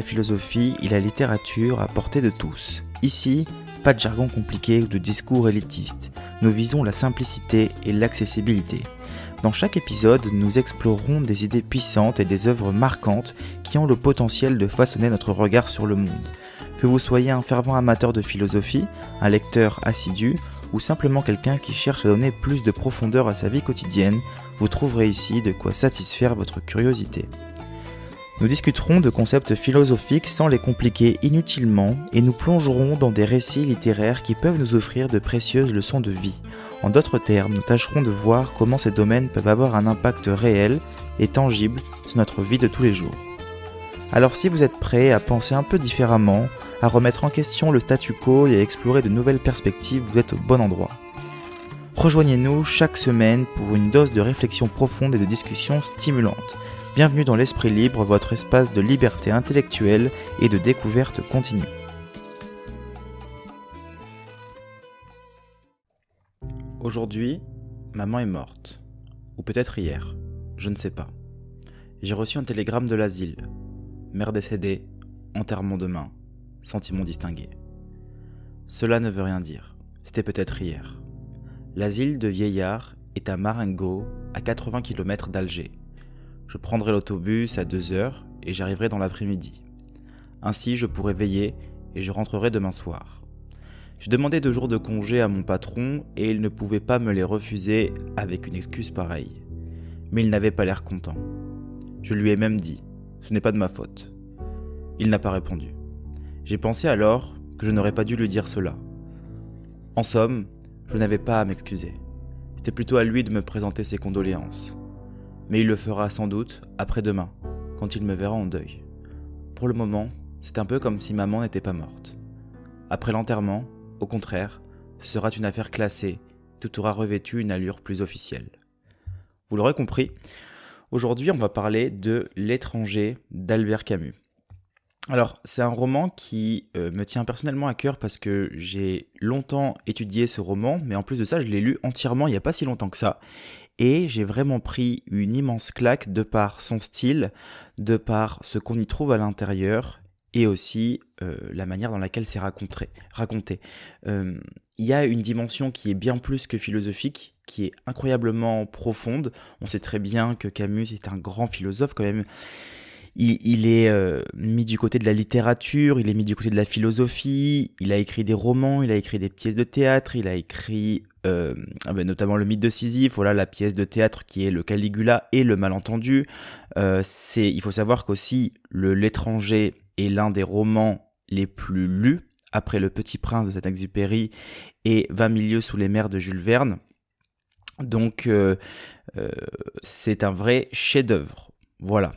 la philosophie et la littérature à portée de tous. Ici, pas de jargon compliqué ou de discours élitiste. Nous visons la simplicité et l'accessibilité. Dans chaque épisode, nous explorerons des idées puissantes et des œuvres marquantes qui ont le potentiel de façonner notre regard sur le monde. Que vous soyez un fervent amateur de philosophie, un lecteur assidu, ou simplement quelqu'un qui cherche à donner plus de profondeur à sa vie quotidienne, vous trouverez ici de quoi satisfaire votre curiosité. Nous discuterons de concepts philosophiques sans les compliquer inutilement et nous plongerons dans des récits littéraires qui peuvent nous offrir de précieuses leçons de vie. En d'autres termes, nous tâcherons de voir comment ces domaines peuvent avoir un impact réel et tangible sur notre vie de tous les jours. Alors si vous êtes prêt à penser un peu différemment, à remettre en question le statu quo et à explorer de nouvelles perspectives, vous êtes au bon endroit. Rejoignez-nous chaque semaine pour une dose de réflexion profonde et de discussion stimulante. Bienvenue dans l'Esprit Libre, votre espace de liberté intellectuelle et de découverte continue. Aujourd'hui, maman est morte. Ou peut-être hier, je ne sais pas. J'ai reçu un télégramme de l'asile. Mère décédée, enterrement demain, sentiment distingué. Cela ne veut rien dire. C'était peut-être hier. L'asile de vieillard est à Marengo, à 80 km d'Alger je prendrai l'autobus à 2 heures et j'arriverai dans l'après-midi. Ainsi, je pourrai veiller et je rentrerai demain soir. J'ai demandé deux jours de congé à mon patron et il ne pouvait pas me les refuser avec une excuse pareille. Mais il n'avait pas l'air content. Je lui ai même dit, ce n'est pas de ma faute. Il n'a pas répondu. J'ai pensé alors que je n'aurais pas dû lui dire cela. En somme, je n'avais pas à m'excuser. C'était plutôt à lui de me présenter ses condoléances mais il le fera sans doute après-demain, quand il me verra en deuil. Pour le moment, c'est un peu comme si maman n'était pas morte. Après l'enterrement, au contraire, ce sera une affaire classée, tout aura revêtu une allure plus officielle. Vous l'aurez compris, aujourd'hui on va parler de L'étranger d'Albert Camus. Alors, c'est un roman qui euh, me tient personnellement à cœur parce que j'ai longtemps étudié ce roman, mais en plus de ça, je l'ai lu entièrement il n'y a pas si longtemps que ça et j'ai vraiment pris une immense claque de par son style, de par ce qu'on y trouve à l'intérieur et aussi euh, la manière dans laquelle c'est raconté. Euh, il y a une dimension qui est bien plus que philosophique, qui est incroyablement profonde. On sait très bien que Camus est un grand philosophe quand même. Il, est euh, mis du côté de la littérature, il est mis du côté de la philosophie, il a écrit des romans, il a écrit des pièces de théâtre, il a écrit euh, ah ben, notamment le mythe de Sisyphe, voilà la pièce de théâtre qui est le Caligula et le malentendu. Euh, c'est, il faut savoir qu'aussi le L'étranger est l'un des romans les plus lus après Le Petit Prince de Saint-Exupéry et 20 milieux sous les mers de Jules Verne. Donc euh, c'est un vrai chef-d'œuvre. Voilà.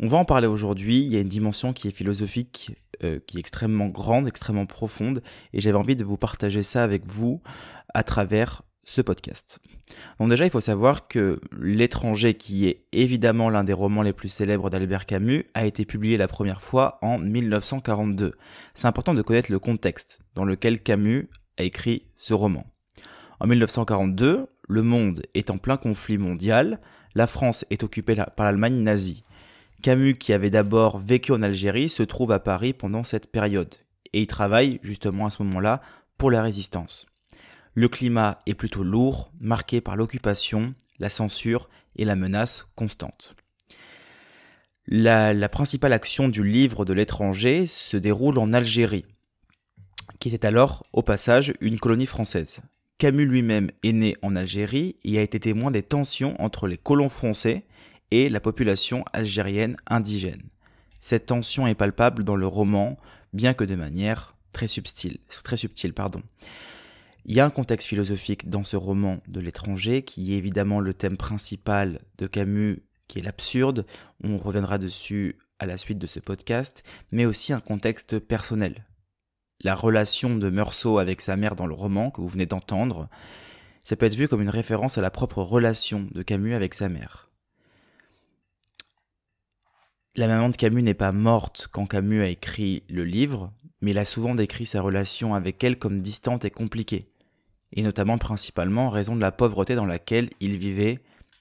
On va en parler aujourd'hui. Il y a une dimension qui est philosophique euh, qui est extrêmement grande, extrêmement profonde, et j'avais envie de vous partager ça avec vous à travers ce podcast. Donc déjà, il faut savoir que L'étranger, qui est évidemment l'un des romans les plus célèbres d'Albert Camus, a été publié la première fois en 1942. C'est important de connaître le contexte dans lequel Camus a écrit ce roman. En 1942, le monde est en plein conflit mondial, la France est occupée par l'Allemagne nazie. Camus, qui avait d'abord vécu en Algérie, se trouve à Paris pendant cette période, et il travaille justement à ce moment-là pour la résistance. Le climat est plutôt lourd, marqué par l'occupation, la censure et la menace constante. La, principale action du livre de l'étranger se déroule en Algérie, qui était alors, au passage, une colonie française. Camus lui-même est né en Algérie et a été témoin des tensions entre les colons français et la population algérienne indigène. Cette tension est palpable dans le roman, bien que de manière très subtile. Très subtile pardon. Il y a un contexte philosophique dans ce roman de l'étranger qui est évidemment le thème principal de Camus, qui est l'absurde. On reviendra dessus à la suite de ce podcast, mais aussi un contexte personnel. La relation de Meursault avec sa mère dans le roman que vous venez d'entendre, ça peut être vu comme une référence à la propre relation de Camus avec sa mère la maman de Camus n'est pas morte quand Camus a écrit le livre, mais il a souvent décrit sa relation avec elle comme distante et compliquée, et notamment principalement en raison de la pauvreté dans laquelle il vivait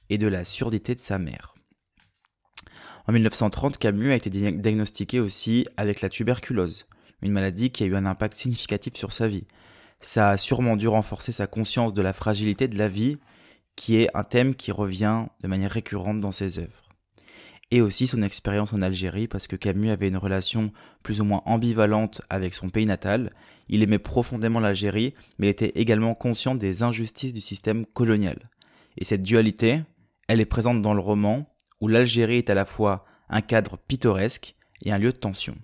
et de la surdité de sa mère. En 1930, Camus a été diagnostiqué aussi avec la tuberculose, une maladie qui a eu un impact significatif sur sa vie. Ça a sûrement dû renforcer sa conscience de la fragilité de la vie, qui est un thème qui revient de manière récurrente dans ses œuvres et aussi son expérience en Algérie parce que Camus avait une relation plus ou moins ambivalente avec son pays natal. Il aimait profondément l'Algérie, mais était également conscient des injustices du système colonial. Et cette dualité, elle est présente dans le roman, où l'Algérie est à la fois un cadre pittoresque et un lieu de tension.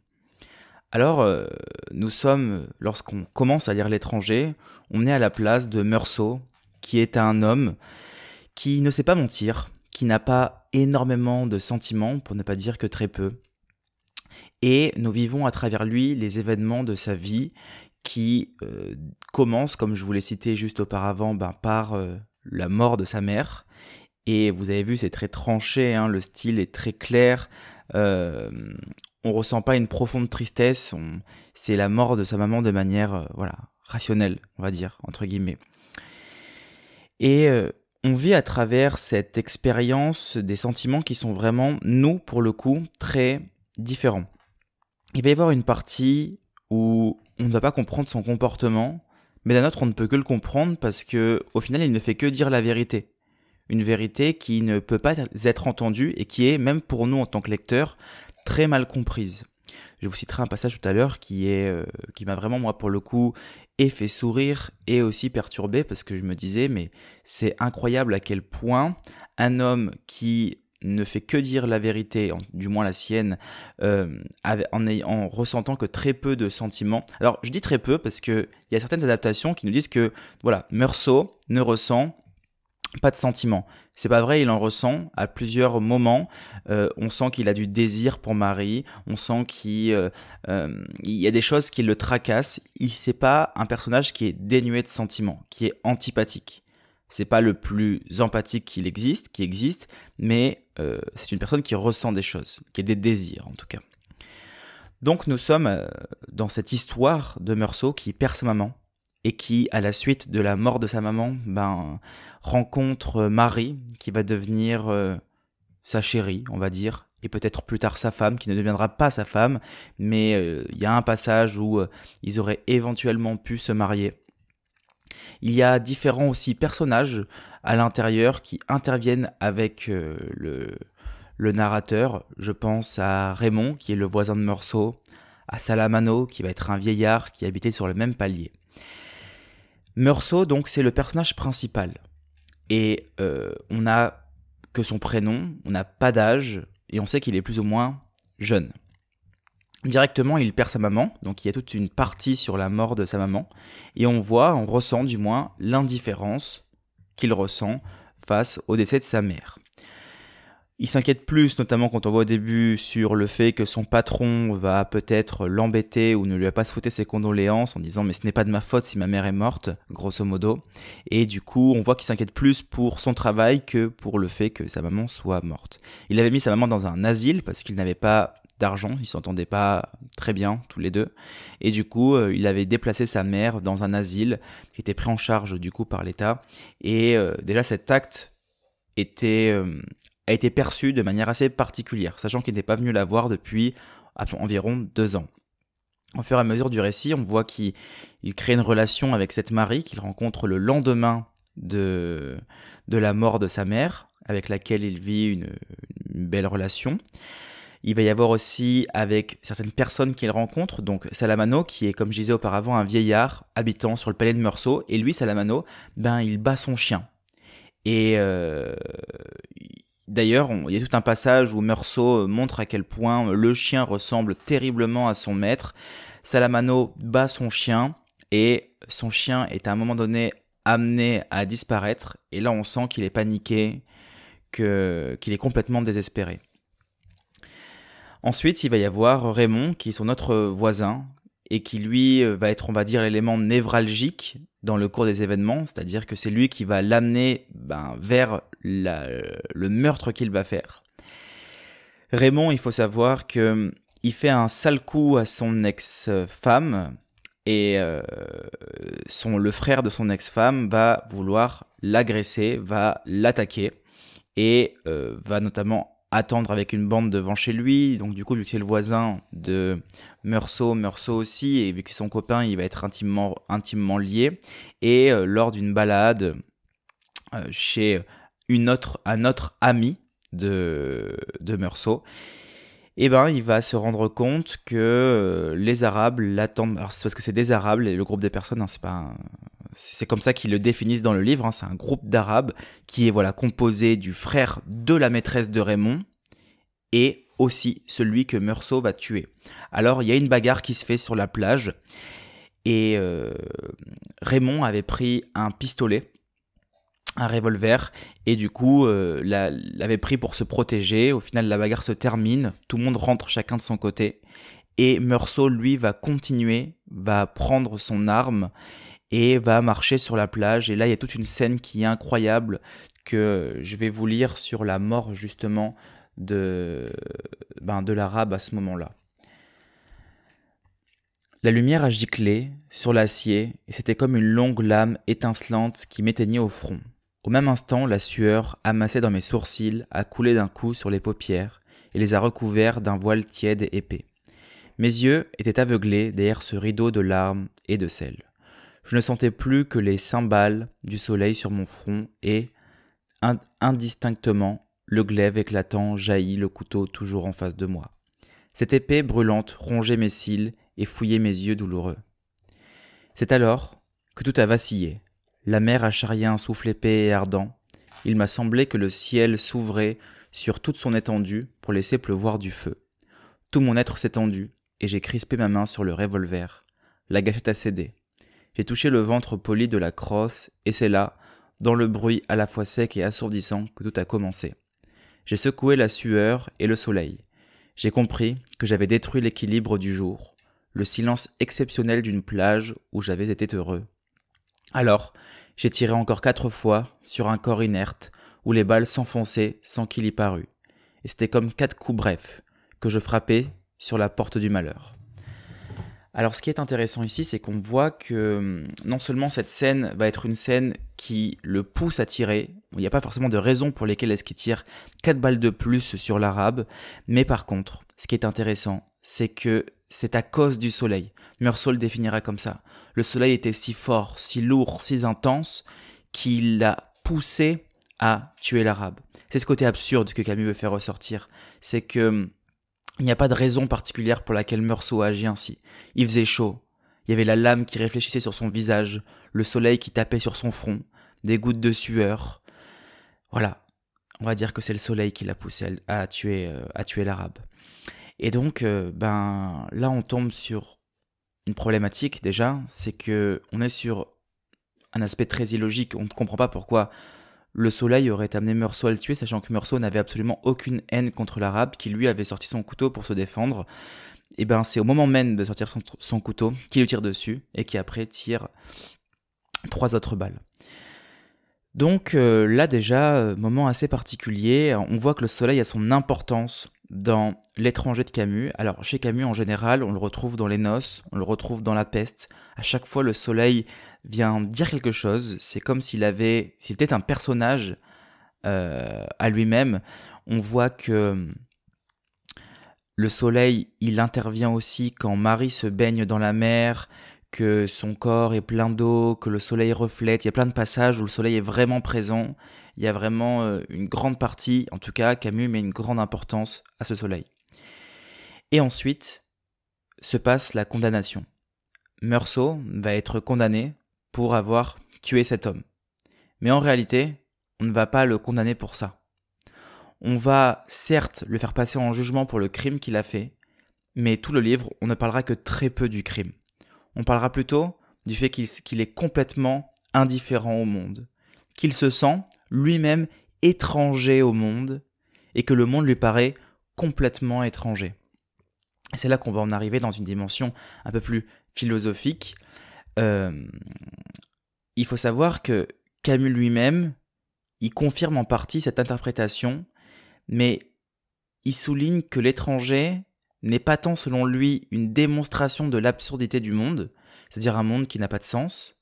Alors, euh, nous sommes, lorsqu'on commence à lire l'étranger, on est à la place de Meursault, qui est un homme qui ne sait pas mentir, qui n'a pas énormément de sentiments, pour ne pas dire que très peu. Et nous vivons à travers lui les événements de sa vie qui euh, commencent, comme je vous l'ai cité juste auparavant, ben, par euh, la mort de sa mère. Et vous avez vu, c'est très tranché, hein, le style est très clair. Euh, on ressent pas une profonde tristesse. C'est la mort de sa maman de manière, euh, voilà, rationnelle, on va dire, entre guillemets. Et on vit à travers cette expérience des sentiments qui sont vraiment, nous, pour le coup, très différents. Il va y avoir une partie où on ne va pas comprendre son comportement, mais d'un autre, on ne peut que le comprendre parce que, au final, il ne fait que dire la vérité. Une vérité qui ne peut pas être entendue et qui est, même pour nous en tant que lecteurs, très mal comprise. Je vous citerai un passage tout à l'heure qui est euh, qui m'a vraiment moi pour le coup et fait sourire et aussi perturbé parce que je me disais mais c'est incroyable à quel point un homme qui ne fait que dire la vérité, du moins la sienne, euh, en, ressentant que très peu de sentiments. Alors je dis très peu parce qu'il y a certaines adaptations qui nous disent que voilà, Meursault ne ressent pas de sentiment. C'est pas vrai, il en ressent à plusieurs moments. Euh, on sent qu'il a du désir pour Marie, on sent qu'il euh, euh, y a des choses qui le tracassent. Il c'est pas un personnage qui est dénué de sentiments, qui est antipathique. C'est pas le plus empathique qu'il existe, qui existe, mais c'est une personne qui ressent des choses, qui a des désirs en tout cas. Donc nous sommes dans cette histoire de Meursault qui perd sa maman et qui, à la suite de la mort de sa maman, ben, rencontre euh, Marie, qui va devenir euh, sa chérie, on va dire, et peut-être plus tard sa femme, qui ne deviendra pas sa femme, mais euh, il y a un passage où ils auraient éventuellement pu se marier. Il y a différents aussi personnages à l'intérieur qui interviennent avec le, le narrateur. Je pense à Raymond, qui est le voisin de Morceau, à Salamano, qui va être un vieillard qui habitait sur le même palier. Meursault, donc, c'est le personnage principal. Et euh, on n'a que son prénom, on n'a pas d'âge, et on sait qu'il est plus ou moins jeune. Directement, il perd sa maman, donc il y a toute une partie sur la mort de sa maman, et on voit, on ressent du moins l'indifférence qu'il ressent face au décès de sa mère. Il s'inquiète plus, notamment quand on voit au début sur le fait que son patron va peut-être l'embêter ou ne lui a pas souhaité ses condoléances en disant mais ce n'est pas de ma faute si ma mère est morte, grosso modo. Et du coup, on voit qu'il s'inquiète plus pour son travail que pour le fait que sa maman soit morte. Il avait mis sa maman dans un asile parce qu'il n'avait pas d'argent, ils s'entendaient pas très bien tous les deux, et du coup euh, il avait déplacé sa mère dans un asile qui était pris en charge du coup par l'État, et euh, déjà cet acte était euh, a été perçu de manière assez particulière, sachant qu'il n'était pas venu la voir depuis environ deux ans. Au fur et à mesure du récit, on voit qu'il crée une relation avec cette Marie qu'il rencontre le lendemain de, de la mort de sa mère, avec laquelle il vit une, belle relation. Il va y avoir aussi avec certaines personnes qu'il rencontre, donc Salamano, qui est, comme je disais auparavant, un vieillard habitant sur le palais de Meursault, et lui, Salamano, ben, il bat son chien. Et euh, D'ailleurs, il y a tout un passage où Meursault euh, montre à quel point euh, le chien ressemble terriblement à son maître. Salamano bat son chien et son chien est à un moment donné amené à disparaître. Et là, on sent qu'il est paniqué, qu'il est complètement désespéré. Ensuite, il va y avoir Raymond, qui est son autre voisin, et qui lui euh, va être, on va dire, l'élément névralgique dans le cours des événements, c'est-à-dire que c'est lui qui va l'amener ben, vers le meurtre qu'il va faire. Raymond, il faut savoir que il fait un sale coup à son ex-femme et euh, son, le frère de son ex-femme va vouloir l'agresser, va l'attaquer et euh, va notamment attendre avec une bande devant chez lui. Donc du coup, vu que c'est le voisin de Meursault, Meursault aussi, et vu que c'est son copain, il va être intimement, intimement lié. Et euh, lors d'une balade euh, chez une autre, un autre ami de, de Meursault, eh ben, il va se rendre compte que euh, les Arabes l'attendent. Alors, c'est parce que c'est des Arabes, et le groupe des personnes, hein, c'est pas c'est comme ça qu'ils le définissent dans le livre, hein. c'est un groupe d'Arabes qui est voilà composé du frère de la maîtresse de Raymond et aussi celui que Meursault va tuer. Alors il y a une bagarre qui se fait sur la plage et euh, Raymond avait pris un pistolet, un revolver et du coup euh, l'avait pris pour se protéger. Au final la bagarre se termine, tout le monde rentre chacun de son côté et Meursault lui va continuer, va prendre son arme et va marcher sur la plage. Et là, il y a toute une scène qui est incroyable que je vais vous lire sur la mort justement de, ben, de l'arabe à ce moment-là. La lumière a giclé sur l'acier et c'était comme une longue lame étincelante qui m'éteignait au front. Au même instant, la sueur, amassée dans mes sourcils, a coulé d'un coup sur les paupières et les a recouverts d'un voile tiède et épais. Mes yeux étaient aveuglés derrière ce rideau de larmes et de sel. Je ne sentais plus que les cymbales du soleil sur mon front et, indistinctement, le glaive éclatant jaillit le couteau toujours en face de moi. Cette épée brûlante rongeait mes cils et fouillait mes yeux douloureux. C'est alors que tout a vacillé. La mer a charrié un souffle épais et ardent. Il m'a semblé que le ciel s'ouvrait sur toute son étendue pour laisser pleuvoir du feu. Tout mon être s'est tendu, et j'ai crispé ma main sur le revolver. La gâchette a cédé. J'ai touché le ventre poli de la crosse, et c'est là, dans le bruit à la fois sec et assourdissant, que tout a commencé. J'ai secoué la sueur et le soleil. J'ai compris que j'avais détruit l'équilibre du jour, le silence exceptionnel d'une plage où j'avais été heureux. Alors, j'ai tiré encore quatre fois sur un corps inerte où les balles s'enfonçaient sans qu'il y parût. Et c'était comme quatre coups brefs que je frappais sur la porte du malheur. Alors ce qui est intéressant ici, c'est qu'on voit que hum, non seulement cette scène va être une scène qui le pousse à tirer, il n'y a pas forcément de raison pour lesquelles est-ce qu'il tire 4 balles de plus sur l'arabe, mais par contre, ce qui est intéressant, c'est que c'est à cause du soleil. Meursault définira comme ça. Le soleil était si fort, si lourd, si intense, qu'il l'a poussé à tuer l'arabe. C'est ce côté absurde que Camus veut faire ressortir. C'est que hum, il n'y a pas de raison particulière pour laquelle Meursault agit ainsi. Il faisait chaud. Il y avait la lame qui réfléchissait sur son visage, le soleil qui tapait sur son front, des gouttes de sueur. Voilà. On va dire que c'est le soleil qui l'a poussé à tuer, euh, à tuer l'arabe. Et donc, euh, ben, là, on tombe sur une problématique déjà, c'est que on est sur un aspect très illogique. On ne comprend pas pourquoi le soleil aurait amené Meursault à le tuer, sachant que Meursault n'avait absolument aucune haine contre l'arabe, qui lui avait sorti son couteau pour se défendre. Et eh ben c'est au moment même de sortir son, couteau qu'il le tire dessus, et qui après tire trois autres balles. Donc euh, là déjà, euh, moment assez particulier, on voit que le soleil a son importance dans L'étranger de Camus. Alors chez Camus en général, on le retrouve dans Les Noces, on le retrouve dans La Peste. À chaque fois, le soleil vient dire quelque chose. C'est comme s'il avait, s'il était un personnage euh, à lui-même. On voit que le soleil, il intervient aussi quand Marie se baigne dans la mer, que son corps est plein d'eau, que le soleil reflète. Il y a plein de passages où le soleil est vraiment présent. Il y a vraiment euh, une grande partie, en tout cas, Camus met une grande importance à ce soleil. Et ensuite se passe la condamnation. Meursault va être condamné pour avoir tué cet homme. Mais en réalité, on ne va pas le condamner pour ça. On va certes le faire passer en jugement pour le crime qu'il a fait, mais tout le livre, on ne parlera que très peu du crime. On parlera plutôt du fait qu'il est complètement indifférent au monde, qu'il se sent lui-même étranger au monde, et que le monde lui paraît complètement étranger. C'est là qu'on va en arriver dans une dimension un peu plus philosophique, euh, il faut savoir que Camus lui-même, il confirme en partie cette interprétation, mais il souligne que l'étranger n'est pas tant selon lui une démonstration de l'absurdité du monde, c'est-à-dire un monde qui n'a pas de sens,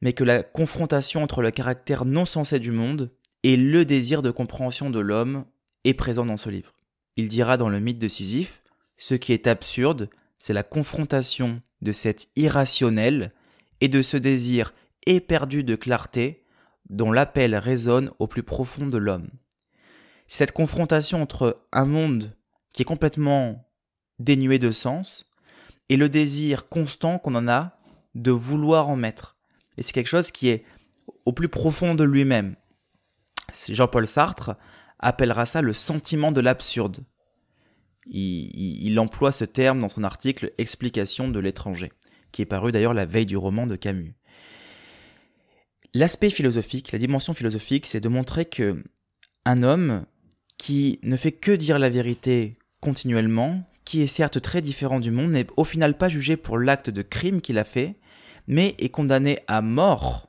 mais que la confrontation entre le caractère non sensé du monde et le désir de compréhension de l'homme est présent dans ce livre. Il dira dans le mythe de Sisyphe, ce qui est absurde c'est la confrontation de cet irrationnel et de ce désir éperdu de clarté dont l'appel résonne au plus profond de l'homme. cette confrontation entre un monde qui est complètement dénué de sens et le désir constant qu'on en a de vouloir en mettre. Et c'est quelque chose qui est au plus profond de lui-même. Jean-Paul Sartre appellera ça le sentiment de l'absurde il, emploie ce terme dans son article Explication de l'étranger, qui est paru d'ailleurs la veille du roman de Camus. L'aspect philosophique, la dimension philosophique, c'est de montrer que un homme qui ne fait que dire la vérité continuellement, qui est certes très différent du monde, n'est au final pas jugé pour l'acte de crime qu'il a fait, mais est condamné à mort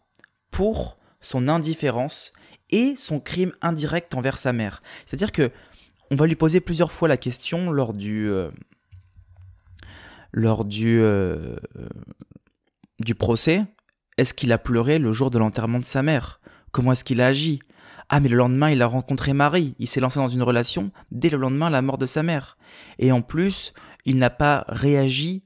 pour son indifférence et son crime indirect envers sa mère. C'est-à-dire que on va lui poser plusieurs fois la question lors du euh, lors du euh, du procès. Est-ce qu'il a pleuré le jour de l'enterrement de sa mère Comment est-ce qu'il a agi Ah mais le lendemain il a rencontré Marie, il s'est lancé dans une relation dès le lendemain la mort de sa mère. Et en plus, il n'a pas réagi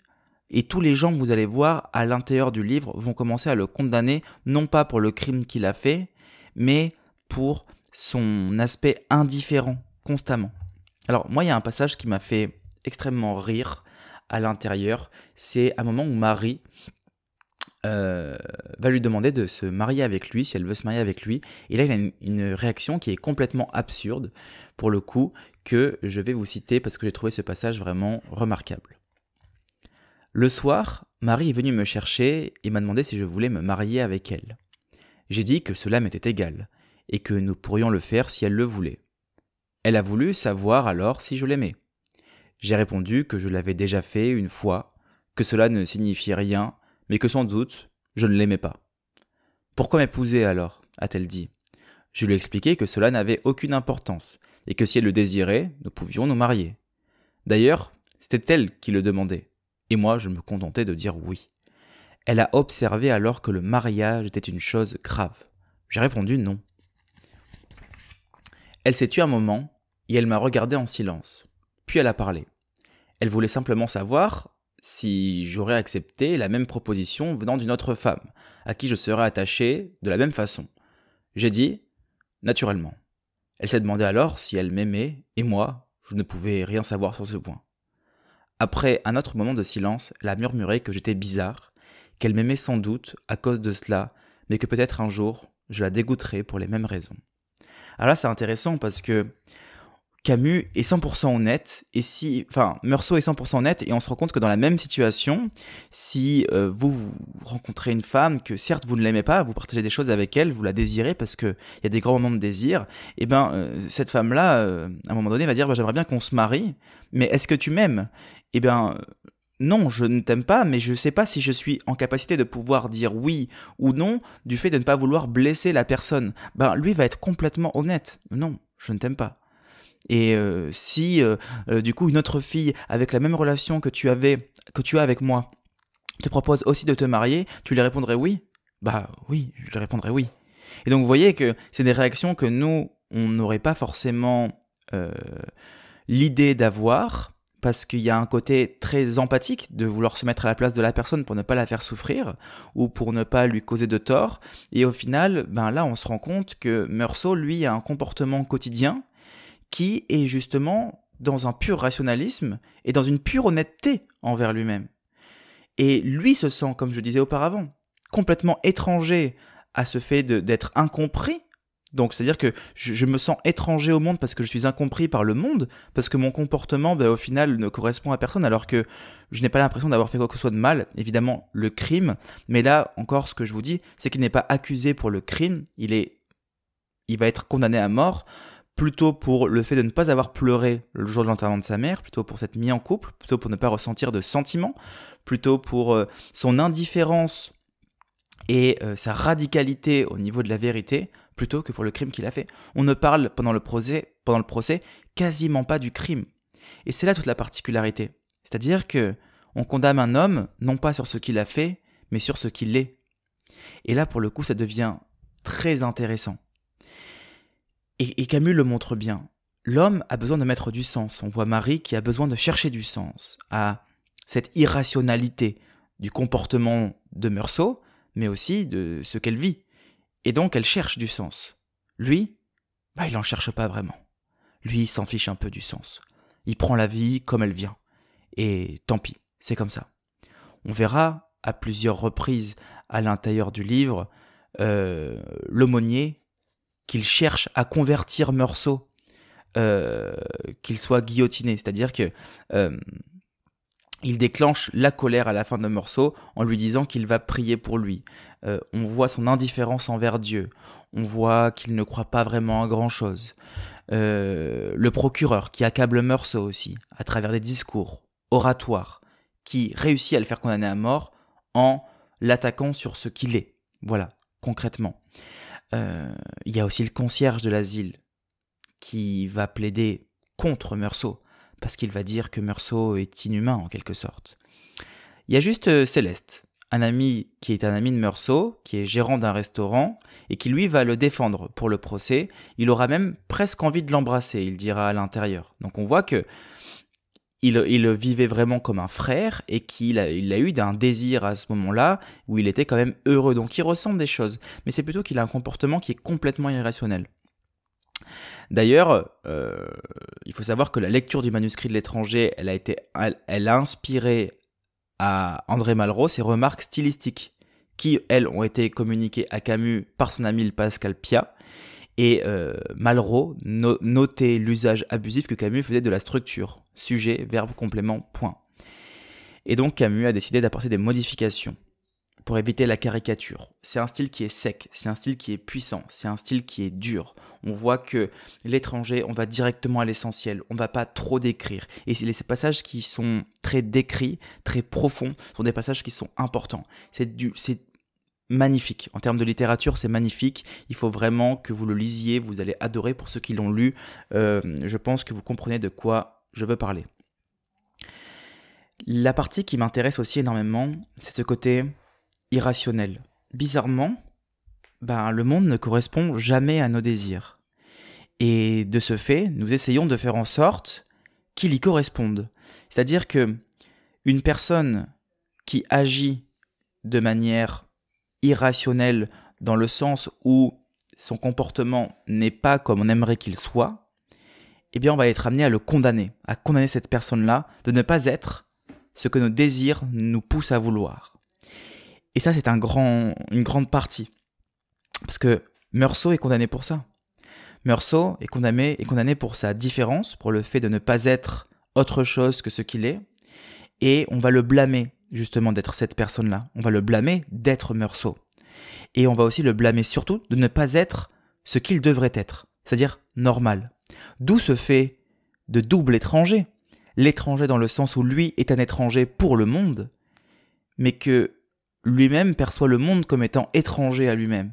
et tous les gens que vous allez voir à l'intérieur du livre vont commencer à le condamner, non pas pour le crime qu'il a fait, mais pour son aspect indifférent constamment. Alors moi, il y a un passage qui m'a fait extrêmement rire à l'intérieur. C'est un moment où Marie euh, va lui demander de se marier avec lui, si elle veut se marier avec lui. Et là, il a une réaction qui est complètement absurde, pour le coup, que je vais vous citer parce que j'ai trouvé ce passage vraiment remarquable. Le soir, Marie est venue me chercher et m'a demandé si je voulais me marier avec elle. J'ai dit que cela m'était égal, et que nous pourrions le faire si elle le voulait. Elle a voulu savoir alors si je l'aimais. J'ai répondu que je l'avais déjà fait une fois, que cela ne signifiait rien, mais que sans doute je ne l'aimais pas. Pourquoi m'épouser alors a-t-elle dit. Je lui ai expliqué que cela n'avait aucune importance, et que si elle le désirait, nous pouvions nous marier. D'ailleurs, c'était elle qui le demandait, et moi je me contentais de dire oui. Elle a observé alors que le mariage était une chose grave. J'ai répondu non. Elle s'est tue un moment, et elle m'a regardé en silence. Puis elle a parlé. Elle voulait simplement savoir si j'aurais accepté la même proposition venant d'une autre femme, à qui je serais attaché de la même façon. J'ai dit naturellement. Elle s'est demandé alors si elle m'aimait, et moi, je ne pouvais rien savoir sur ce point. Après un autre moment de silence, elle a murmuré que j'étais bizarre, qu'elle m'aimait sans doute à cause de cela, mais que peut-être un jour je la dégoûterais pour les mêmes raisons. Alors là, c'est intéressant parce que Camus est 100% honnête et si, enfin, Meursault est 100% honnête et on se rend compte que dans la même situation, si euh, vous, rencontrez une femme que certes vous ne l'aimez pas, vous partagez des choses avec elle, vous la désirez parce que il y a des grands moments de désir, et eh ben euh, cette femme-là, euh, à un moment donné, va dire bah, j'aimerais bien qu'on se marie, mais est-ce que tu m'aimes Et eh ben non, je ne t'aime pas, mais je ne sais pas si je suis en capacité de pouvoir dire oui ou non du fait de ne pas vouloir blesser la personne. Ben lui va être complètement honnête. Non, je ne t'aime pas et euh, si euh, euh, du coup une autre fille avec la même relation que tu avais, que tu as avec moi, te propose aussi de te marier, tu lui répondrais oui Bah oui, je lui répondrais oui. Et donc vous voyez que c'est des réactions que nous, on n'aurait pas forcément l'idée d'avoir, parce qu'il y a un côté très empathique de vouloir se mettre à la place de la personne pour ne pas la faire souffrir ou pour ne pas lui causer de tort. Et au final, ben là, on se rend compte que Meursault, lui, a un comportement quotidien qui est justement dans un pur rationalisme et dans une pure honnêteté envers lui-même. Et lui se sent, comme je disais auparavant, complètement étranger à ce fait d'être incompris. Donc, c'est-à-dire que je, me sens étranger au monde parce que je suis incompris par le monde, parce que mon comportement, ben, au final, ne correspond à personne, alors que je n'ai pas l'impression d'avoir fait quoi que ce soit de mal. Évidemment, le crime. Mais là, encore, ce que je vous dis, c'est qu'il n'est pas accusé pour le crime. Il est, il va être condamné à mort plutôt pour le fait de ne pas avoir pleuré le jour de l'enterrement de sa mère, plutôt pour s'être mis en couple, plutôt pour ne pas ressentir de sentiments, plutôt pour euh, son indifférence et euh, sa radicalité au niveau de la vérité, plutôt que pour le crime qu'il a fait. On ne parle pendant le procès, pendant le procès quasiment pas du crime. Et c'est là toute la particularité. C'est-à-dire que on condamne un homme non pas sur ce qu'il a fait, mais sur ce qu'il est. Et là, pour le coup, ça devient très intéressant. Et, Camus le montre bien. L'homme a besoin de mettre du sens. On voit Marie qui a besoin de chercher du sens à cette irrationalité du comportement de Meursault, mais aussi de ce qu'elle vit. Et donc elle cherche du sens. Lui, bah, il n'en cherche pas vraiment. Lui, il s'en fiche un peu du sens. Il prend la vie comme elle vient. Et tant pis, c'est comme ça. On verra à plusieurs reprises à l'intérieur du livre euh, l'aumônier qu'il cherche à convertir Meursault, euh, qu'il soit guillotiné. C'est-à-dire que euh, il déclenche la colère à la fin de Meursault en lui disant qu'il va prier pour lui. Euh, on voit son indifférence envers Dieu. On voit qu'il ne croit pas vraiment à grand-chose. le procureur qui accable Meursault aussi, à travers des discours oratoires, qui réussit à le faire condamner à mort en l'attaquant sur ce qu'il est. Voilà, concrètement. Euh, il y a aussi le concierge de l'asile qui va plaider contre Meursault, parce qu'il va dire que Meursault est inhumain en quelque sorte. Il y a juste euh, Céleste, un ami qui est un ami de Meursault, qui est gérant d'un restaurant, et qui lui va le défendre pour le procès. Il aura même presque envie de l'embrasser, il dira à l'intérieur. Donc on voit que il, vivait vraiment comme un frère et qu'il a, il a eu d'un désir à ce moment-là où il était quand même heureux. Donc il ressent des choses, mais c'est plutôt qu'il a un comportement qui est complètement irrationnel. D'ailleurs, euh, il faut savoir que la lecture du manuscrit de l'étranger, elle a été, elle, a inspiré à André Malraux ses remarques stylistiques, qui elles ont été communiquées à Camus par son ami le Pascal Pia et euh, Malraux notait l'usage abusif que Camus faisait de la structure, sujet, verbe, complément, point. Et donc Camus a décidé d'apporter des modifications pour éviter la caricature. C'est un style qui est sec, c'est un style qui est puissant, c'est un style qui est dur. On voit que l'étranger, on va directement à l'essentiel, on ne va pas trop décrire. Et les passages qui sont très décrits, très profonds, sont des passages qui sont importants. C'est du, c'est magnifique. En termes de littérature, c'est magnifique. Il faut vraiment que vous le lisiez. Vous allez adorer pour ceux qui l'ont lu. Euh, je pense que vous comprenez de quoi je veux parler. La partie qui m'intéresse aussi énormément, c'est ce côté irrationnel. Bizarrement, ben, le monde ne correspond jamais à nos désirs. Et de ce fait, nous essayons de faire en sorte qu'il y corresponde. C'est-à-dire que une personne qui agit de manière irrationnel dans le sens où son comportement n'est pas comme on aimerait qu'il soit, eh bien on va être amené à le condamner, à condamner cette personne-là de ne pas être ce que nos désirs nous poussent à vouloir. Et ça c'est un grand, une grande partie. Parce que Meursault est condamné pour ça. Meursault est condamné, est condamné pour sa différence, pour le fait de ne pas être autre chose que ce qu'il est, et on va le blâmer justement d'être cette personne-là. On va le blâmer d'être Meursault. Et on va aussi le blâmer surtout de ne pas être ce qu'il devrait être, c'est-à-dire normal. D'où ce fait de double étranger. L'étranger dans le sens où lui est un étranger pour le monde, mais que lui-même perçoit le monde comme étant étranger à lui-même.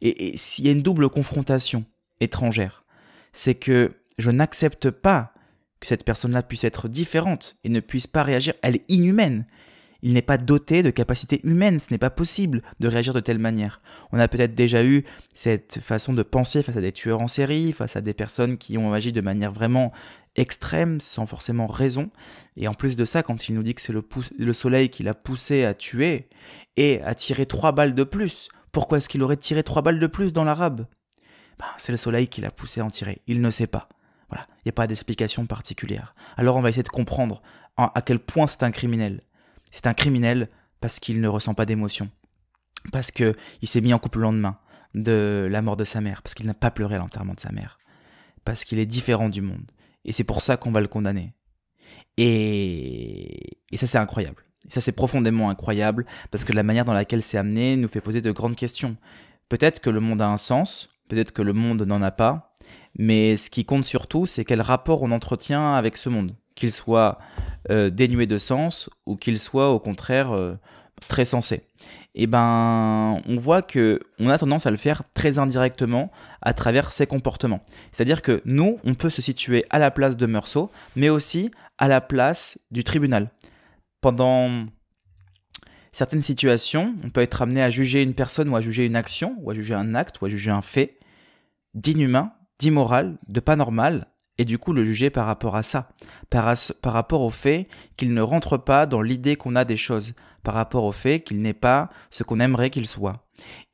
Et, s'il y a une double confrontation étrangère, c'est que je n'accepte pas que cette personne-là puisse être différente et ne puisse pas réagir. Elle est inhumaine. Il n'est pas doté de capacités humaines, ce n'est pas possible de réagir de telle manière. On a peut-être déjà eu cette façon de penser face à des tueurs en série, face à des personnes qui ont agi de manière vraiment extrême, sans forcément raison. Et en plus de ça, quand il nous dit que c'est le, soleil qui l'a poussé à tuer et à tirer trois balles de plus, pourquoi est-ce qu'il aurait tiré trois balles de plus dans l'arabe ben, C'est le soleil qui l'a poussé à en tirer, il ne sait pas. Voilà, il n'y a pas d'explication particulière. Alors on va essayer de comprendre à quel point c'est un criminel. C'est un criminel parce qu'il ne ressent pas d'émotion, parce qu'il s'est mis en couple le lendemain de la mort de sa mère, parce qu'il n'a pas pleuré à l'enterrement de sa mère, parce qu'il est différent du monde. Et c'est pour ça qu'on va le condamner. Et, et ça, c'est incroyable. Et ça, c'est profondément incroyable, parce que la manière dans laquelle c'est amené nous fait poser de grandes questions. Peut-être que le monde a un sens, peut-être que le monde n'en a pas, mais ce qui compte surtout, c'est quel rapport on entretient avec ce monde qu'il soit euh, dénué de sens ou qu'il soit au contraire euh, très sensé. Et eh ben, on voit que on a tendance à le faire très indirectement à travers ses comportements. C'est-à-dire que nous, on peut se situer à la place de Meursault, mais aussi à la place du tribunal. Pendant certaines situations, on peut être amené à juger une personne ou à juger une action, ou à juger un acte, ou à juger un fait d'inhumain, d'immoral, de pas normal, et du coup le juger par rapport à ça, par, rapport au fait qu'il ne rentre pas dans l'idée qu'on a des choses, par rapport au fait qu'il n'est pas ce qu'on aimerait qu'il soit.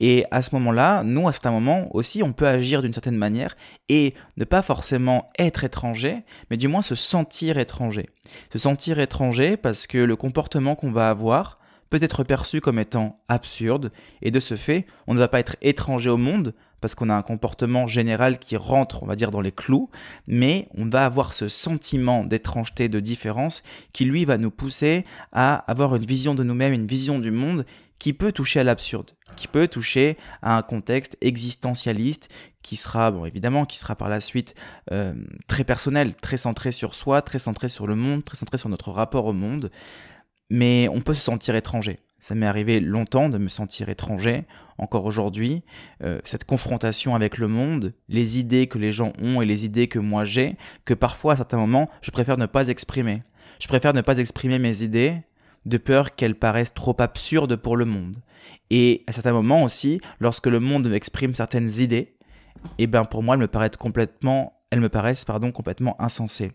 Et à ce moment-là, nous, à cet moment aussi, on peut agir d'une certaine manière et ne pas forcément être étranger, mais du moins se sentir étranger. Se sentir étranger parce que le comportement qu'on va avoir peut être perçu comme étant absurde, et de ce fait, on ne va pas être étranger au monde, parce qu'on a un comportement général qui rentre, on va dire, dans les clous, mais on va avoir ce sentiment d'étrangeté, de différence, qui lui va nous pousser à avoir une vision de nous-mêmes, une vision du monde qui peut toucher à l'absurde, qui peut toucher à un contexte existentialiste qui sera, bon évidemment, qui sera par la suite euh, très personnel, très centré sur soi, très centré sur le monde, très centré sur notre rapport au monde, mais on peut se sentir étranger ça m'est arrivé longtemps de me sentir étranger, encore aujourd'hui. Euh, cette confrontation avec le monde, les idées que les gens ont et les idées que moi j'ai, que parfois à certains moments, je préfère ne pas exprimer. Je préfère ne pas exprimer mes idées de peur qu'elles paraissent trop absurdes pour le monde. Et à certains moments aussi, lorsque le monde m'exprime certaines idées, eh ben pour moi, elles me paraissent complètement elles me paraissent pardon, complètement insensées.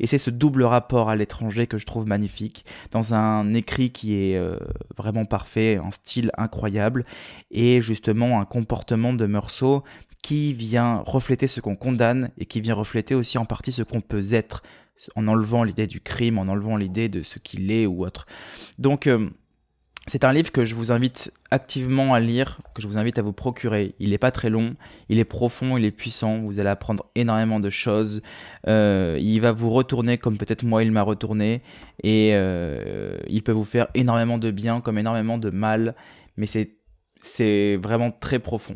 Et c'est ce double rapport à l'étranger que je trouve magnifique, dans un écrit qui est euh, vraiment parfait, un style incroyable, et justement un comportement de Meursault qui vient refléter ce qu'on condamne et qui vient refléter aussi en partie ce qu'on peut être, en enlevant l'idée du crime, en enlevant l'idée de ce qu'il est ou autre. Donc... Euh, c'est un livre que je vous invite activement à lire, que je vous invite à vous procurer. Il n'est pas très long, il est profond, il est puissant, vous allez apprendre énormément de choses. Euh, il va vous retourner comme peut-être moi il m'a retourné, et euh, il peut vous faire énormément de bien comme énormément de mal, mais c'est vraiment très profond.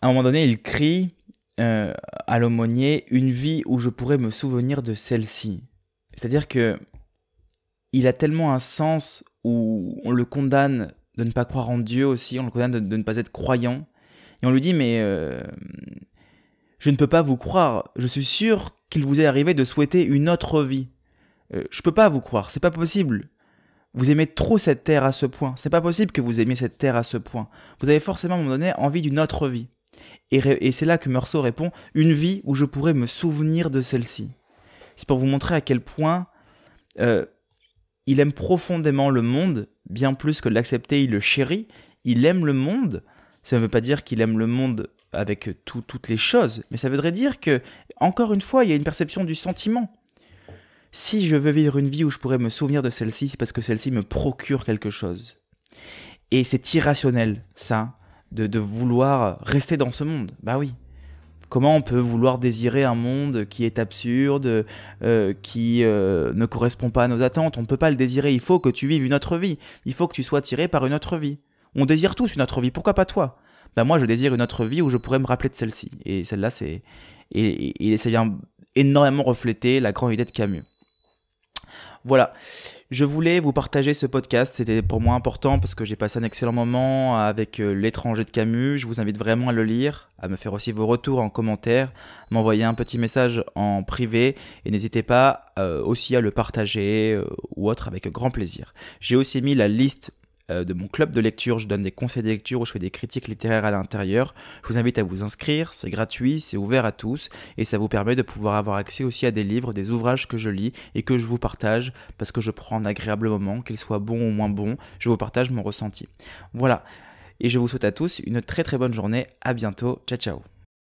À un moment donné, il crie euh, à l'aumônier une vie où je pourrais me souvenir de celle-ci. C'est-à-dire que il a tellement un sens où on le condamne de ne pas croire en Dieu aussi, on le condamne de, ne pas être croyant. Et on lui dit, mais euh, je ne peux pas vous croire, je suis sûr qu'il vous est arrivé de souhaiter une autre vie. Je euh, je peux pas vous croire, c'est pas possible. Vous aimez trop cette terre à ce point, c'est pas possible que vous aimiez cette terre à ce point. Vous avez forcément à un moment donné envie d'une autre vie. Et, c'est là que Meursault répond, une vie où je pourrais me souvenir de celle-ci. C'est pour vous montrer à quel point euh, il aime profondément le monde, bien plus que l'accepter, il le chérit. Il aime le monde. Ça ne veut pas dire qu'il aime le monde avec tout, toutes les choses, mais ça voudrait dire que, encore une fois, il y a une perception du sentiment. Si je veux vivre une vie où je pourrais me souvenir de celle-ci, c'est parce que celle-ci me procure quelque chose. Et c'est irrationnel, ça, de, de vouloir rester dans ce monde. Bah oui, Comment on peut vouloir désirer un monde qui est absurde, euh, qui euh, ne correspond pas à nos attentes On ne peut pas le désirer, il faut que tu vives une autre vie, il faut que tu sois tiré par une autre vie. On désire tous une autre vie, pourquoi pas toi Bah moi je désire une autre vie où je pourrais me rappeler de celle-ci. Et celle-là, c'est... Et, et, et ça vient énormément refléter la grande idée de Camus. Voilà, je voulais vous partager ce podcast, c'était pour moi important parce que j'ai passé un excellent moment avec euh, L'étranger de Camus, je vous invite vraiment à le lire, à me faire aussi vos retours en commentaire, m'envoyer un petit message en privé et n'hésitez pas euh, aussi à le partager euh, ou autre avec grand plaisir. J'ai aussi mis la liste euh, de mon club de lecture. Je donne des conseils de lecture où je fais des critiques littéraires à l'intérieur. Je vous invite à vous inscrire, c'est gratuit, c'est ouvert à tous et ça vous permet de pouvoir avoir accès aussi à des livres, des ouvrages que je lis et que je vous partage parce que je prends un agréable moment, qu'ils soient bon ou moins bon, je vous partage mon ressenti. Voilà. Et je vous souhaite à tous une très très bonne journée. À bientôt. Ciao ciao.